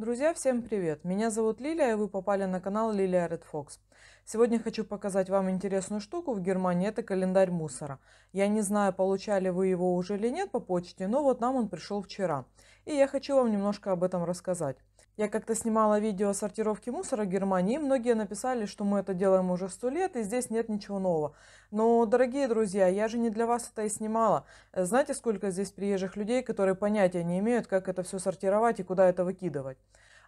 Друзья, всем привет! Меня зовут Лилия, и вы попали на канал Лилия Red Fox. Сегодня хочу показать вам интересную штуку в Германии. Это календарь мусора. Я не знаю, получали вы его уже или нет по почте, но вот нам он пришел вчера. И я хочу вам немножко об этом рассказать. Я как-то снимала видео о сортировке мусора в Германии, и многие написали, что мы это делаем уже сто лет, и здесь нет ничего нового. Но, дорогие друзья, я же не для вас это и снимала. Э, знаете, сколько здесь приезжих людей, которые понятия не имеют, как это все сортировать и куда это выкидывать?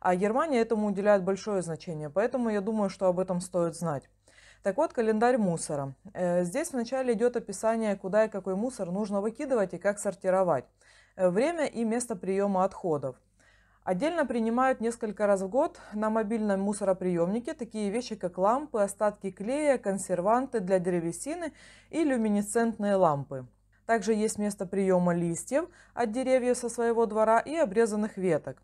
А Германия этому уделяет большое значение, поэтому я думаю, что об этом стоит знать. Так вот, календарь мусора. Э, здесь вначале идет описание, куда и какой мусор нужно выкидывать и как сортировать. Э, время и место приема отходов. Отдельно принимают несколько раз в год на мобильном мусороприемнике такие вещи, как лампы, остатки клея, консерванты для древесины и люминесцентные лампы. Также есть место приема листьев от деревьев со своего двора и обрезанных веток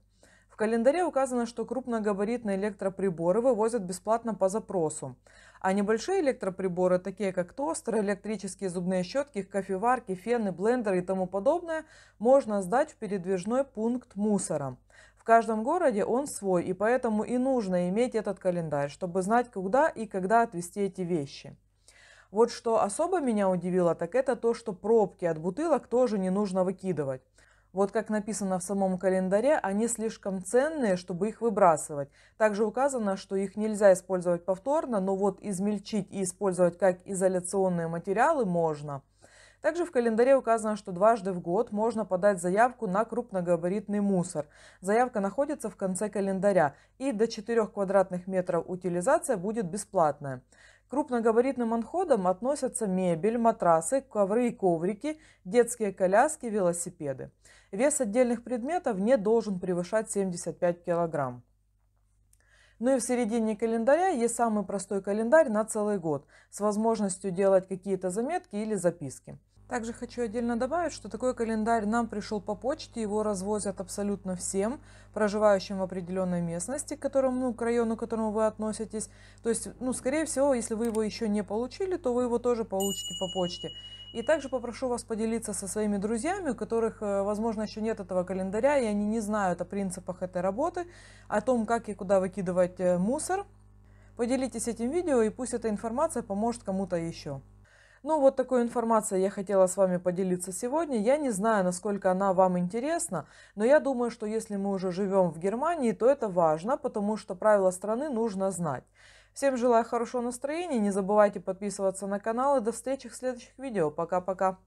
календаре указано, что крупногабаритные электроприборы вывозят бесплатно по запросу, а небольшие электроприборы, такие как тостеры, электрические зубные щетки, кофеварки, фены, блендеры и тому подобное, можно сдать в передвижной пункт мусора. В каждом городе он свой, и поэтому и нужно иметь этот календарь, чтобы знать, куда и когда отвезти эти вещи. Вот что особо меня удивило, так это то, что пробки от бутылок тоже не нужно выкидывать. Вот как написано в самом календаре, они слишком ценные, чтобы их выбрасывать. Также указано, что их нельзя использовать повторно, но вот измельчить и использовать как изоляционные материалы можно – также в календаре указано, что дважды в год можно подать заявку на крупногабаритный мусор. Заявка находится в конце календаря и до 4 квадратных метров утилизация будет бесплатная. К крупногабаритным отходам относятся мебель, матрасы, ковры и коврики, детские коляски, велосипеды. Вес отдельных предметов не должен превышать 75 килограмм. Ну и в середине календаря есть самый простой календарь на целый год с возможностью делать какие-то заметки или записки. Также хочу отдельно добавить, что такой календарь нам пришел по почте, его развозят абсолютно всем, проживающим в определенной местности, к которому, ну, к району, к которому вы относитесь. То есть, ну, скорее всего, если вы его еще не получили, то вы его тоже получите по почте. И также попрошу вас поделиться со своими друзьями, у которых, э, возможно, еще нет этого календаря, и они не знают о принципах этой работы, о том, как и куда выкидывать э, мусор. Поделитесь этим видео, и пусть эта информация поможет кому-то еще. Ну, вот такую информацию я хотела с вами поделиться сегодня. Я не знаю, насколько она вам интересна, но я думаю, что если мы уже живем в Германии, то это важно, потому что правила страны нужно знать. Всем желаю хорошего настроения, не забывайте подписываться на канал и до встречи в следующих видео. Пока-пока!